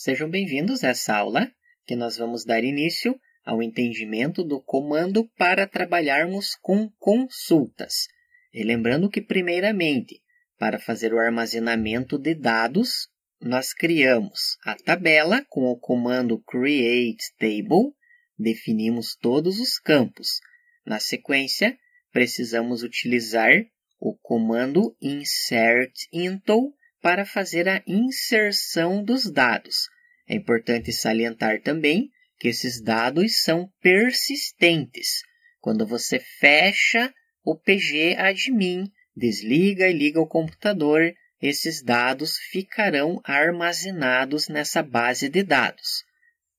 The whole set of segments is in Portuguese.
Sejam bem-vindos a essa aula, que nós vamos dar início ao entendimento do comando para trabalharmos com consultas. E lembrando que, primeiramente, para fazer o armazenamento de dados, nós criamos a tabela com o comando create table, definimos todos os campos. Na sequência, precisamos utilizar o comando insert into para fazer a inserção dos dados. É importante salientar também que esses dados são persistentes. Quando você fecha o PG admin, desliga e liga o computador, esses dados ficarão armazenados nessa base de dados.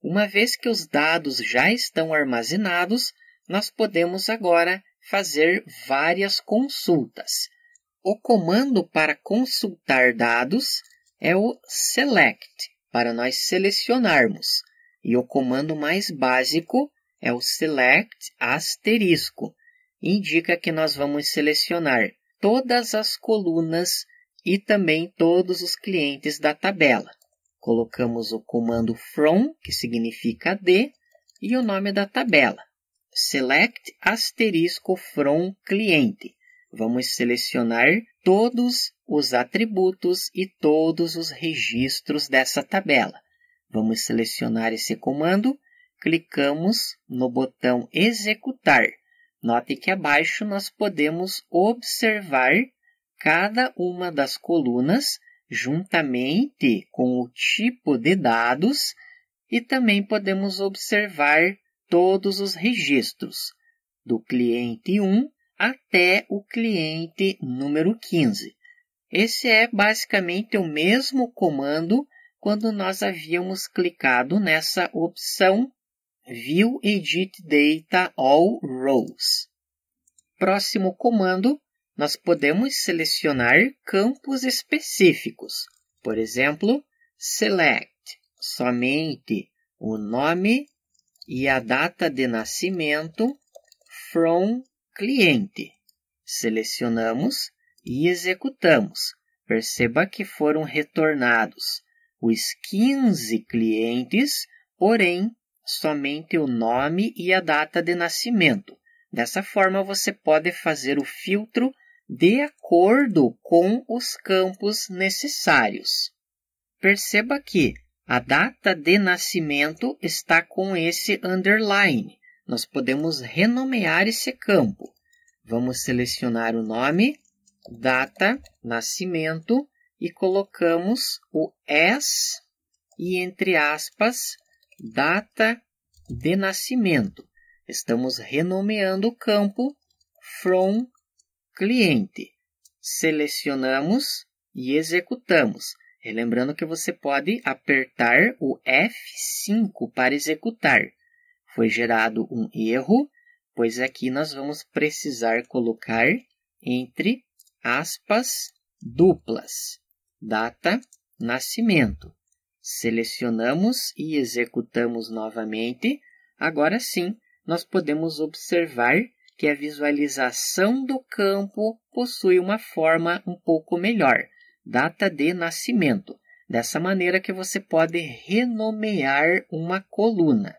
Uma vez que os dados já estão armazenados, nós podemos agora fazer várias consultas. O comando para consultar dados é o select, para nós selecionarmos, e o comando mais básico é o select asterisco, indica que nós vamos selecionar todas as colunas e também todos os clientes da tabela. Colocamos o comando from, que significa de, e o nome da tabela. Select asterisco from cliente. Vamos selecionar todos os atributos e todos os registros dessa tabela. Vamos selecionar esse comando, clicamos no botão Executar. Note que abaixo nós podemos observar cada uma das colunas juntamente com o tipo de dados e também podemos observar todos os registros, do cliente 1 até o cliente número 15. Esse é basicamente o mesmo comando quando nós havíamos clicado nessa opção View Edit Data All Rows. Próximo comando, nós podemos selecionar campos específicos. Por exemplo, Select somente o nome e a data de nascimento from cliente. Selecionamos e executamos. Perceba que foram retornados os 15 clientes, porém somente o nome e a data de nascimento. Dessa forma, você pode fazer o filtro de acordo com os campos necessários. Perceba que a data de nascimento está com esse underline, nós podemos renomear esse campo. Vamos selecionar o nome, data, nascimento e colocamos o as e entre aspas data de nascimento. Estamos renomeando o campo from cliente. Selecionamos e executamos. relembrando lembrando que você pode apertar o F5 para executar foi gerado um erro, pois aqui nós vamos precisar colocar entre aspas duplas, data, nascimento. Selecionamos e executamos novamente. Agora sim, nós podemos observar que a visualização do campo possui uma forma um pouco melhor, data de nascimento. Dessa maneira que você pode renomear uma coluna.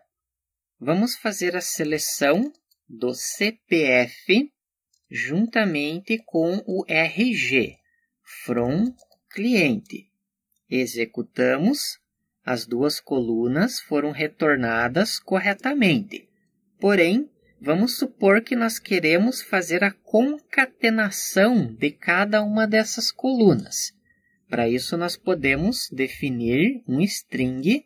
Vamos fazer a seleção do CPF juntamente com o RG, from cliente. Executamos, as duas colunas foram retornadas corretamente. Porém, vamos supor que nós queremos fazer a concatenação de cada uma dessas colunas. Para isso, nós podemos definir um string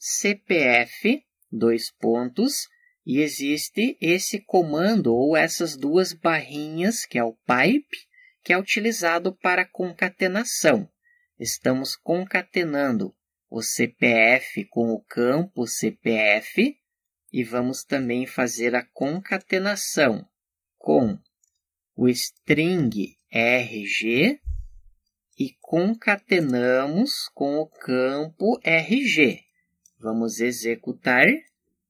CPF dois pontos, e existe esse comando ou essas duas barrinhas, que é o pipe, que é utilizado para concatenação. Estamos concatenando o CPF com o campo CPF e vamos também fazer a concatenação com o string RG e concatenamos com o campo RG. Vamos executar.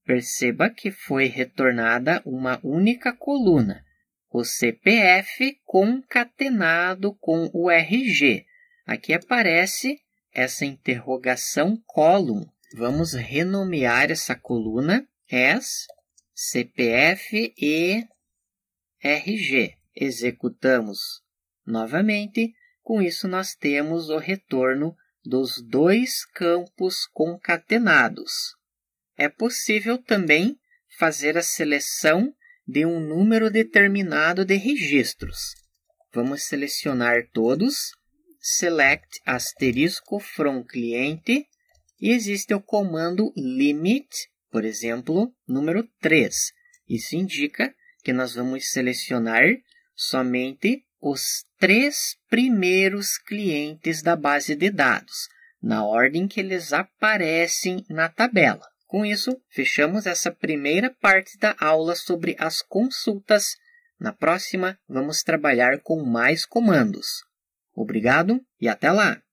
Perceba que foi retornada uma única coluna, o CPF concatenado com o RG. Aqui aparece essa interrogação column. Vamos renomear essa coluna as CPF e RG. Executamos novamente. Com isso, nós temos o retorno dos dois campos concatenados. É possível também fazer a seleção de um número determinado de registros. Vamos selecionar todos, select asterisco from cliente e existe o comando limit, por exemplo, número 3. Isso indica que nós vamos selecionar somente os três primeiros clientes da base de dados, na ordem que eles aparecem na tabela. Com isso, fechamos essa primeira parte da aula sobre as consultas. Na próxima, vamos trabalhar com mais comandos. Obrigado e até lá!